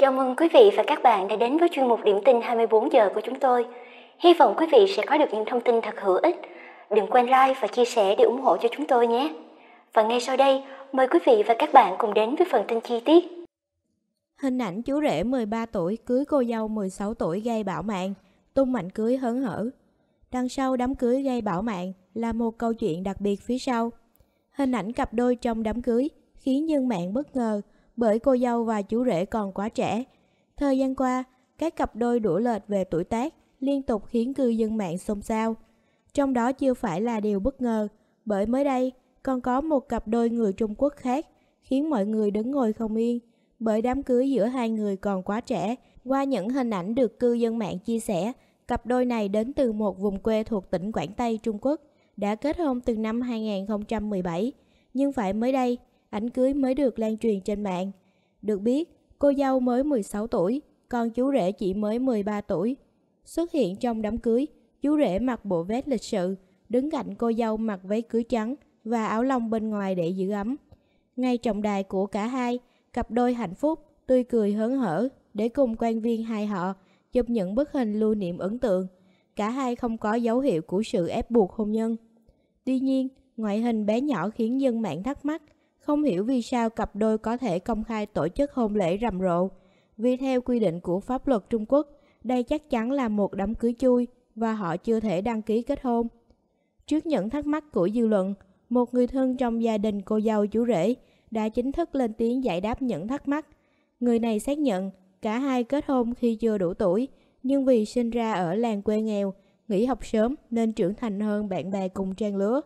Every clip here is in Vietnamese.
Chào mừng quý vị và các bạn đã đến với chuyên mục điểm tin 24 giờ của chúng tôi. Hy vọng quý vị sẽ có được những thông tin thật hữu ích. Đừng quên like và chia sẻ để ủng hộ cho chúng tôi nhé. Và ngay sau đây, mời quý vị và các bạn cùng đến với phần tin chi tiết. Hình ảnh chú rể 13 tuổi cưới cô dâu 16 tuổi gây bão mạng, tung mạnh cưới hớn hở. Đằng sau đám cưới gây bão mạng là một câu chuyện đặc biệt phía sau. Hình ảnh cặp đôi trong đám cưới khiến dân mạng bất ngờ bởi cô dâu và chú rể còn quá trẻ. Thời gian qua, các cặp đôi đổ lệch về tuổi tác liên tục khiến cư dân mạng xôn xao. Trong đó chưa phải là điều bất ngờ, bởi mới đây còn có một cặp đôi người Trung Quốc khác khiến mọi người đứng ngồi không yên, bởi đám cưới giữa hai người còn quá trẻ. Qua những hình ảnh được cư dân mạng chia sẻ, cặp đôi này đến từ một vùng quê thuộc tỉnh Quảng Tây, Trung Quốc, đã kết hôn từ năm 2017. Nhưng phải mới đây, ảnh cưới mới được lan truyền trên mạng. Được biết, cô dâu mới 16 tuổi, còn chú rể chỉ mới 13 tuổi. Xuất hiện trong đám cưới, chú rể mặc bộ vest lịch sự, đứng cạnh cô dâu mặc váy cưới trắng và áo lông bên ngoài để giữ ấm. Ngay trọng đài của cả hai, cặp đôi hạnh phúc, tươi cười hớn hở để cùng quan viên hai họ chụp những bức hình lưu niệm ấn tượng. Cả hai không có dấu hiệu của sự ép buộc hôn nhân. Tuy nhiên, ngoại hình bé nhỏ khiến dân mạng thắc mắc không hiểu vì sao cặp đôi có thể công khai tổ chức hôn lễ rầm rộ. Vì theo quy định của pháp luật Trung Quốc, đây chắc chắn là một đám cưới chui và họ chưa thể đăng ký kết hôn. Trước những thắc mắc của dư luận, một người thân trong gia đình cô dâu chú rể đã chính thức lên tiếng giải đáp những thắc mắc. Người này xác nhận cả hai kết hôn khi chưa đủ tuổi, nhưng vì sinh ra ở làng quê nghèo, nghỉ học sớm nên trưởng thành hơn bạn bè cùng trang lứa.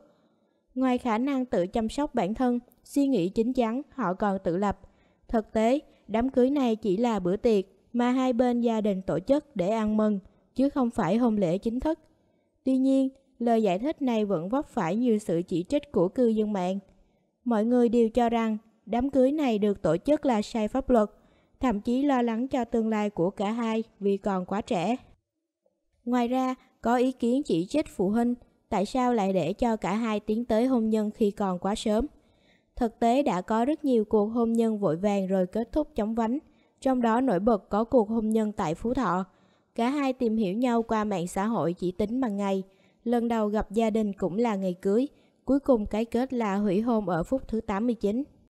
Ngoài khả năng tự chăm sóc bản thân, suy nghĩ chính chắn, họ còn tự lập. Thực tế, đám cưới này chỉ là bữa tiệc mà hai bên gia đình tổ chức để ăn mừng, chứ không phải hôn lễ chính thức. Tuy nhiên, lời giải thích này vẫn vấp phải nhiều sự chỉ trích của cư dân mạng. Mọi người đều cho rằng đám cưới này được tổ chức là sai pháp luật, thậm chí lo lắng cho tương lai của cả hai vì còn quá trẻ. Ngoài ra, có ý kiến chỉ trích phụ huynh tại sao lại để cho cả hai tiến tới hôn nhân khi còn quá sớm. Thực tế đã có rất nhiều cuộc hôn nhân vội vàng rồi kết thúc chóng vánh, trong đó nổi bật có cuộc hôn nhân tại Phú Thọ. Cả hai tìm hiểu nhau qua mạng xã hội chỉ tính bằng ngày, lần đầu gặp gia đình cũng là ngày cưới, cuối cùng cái kết là hủy hôn ở phút thứ 89.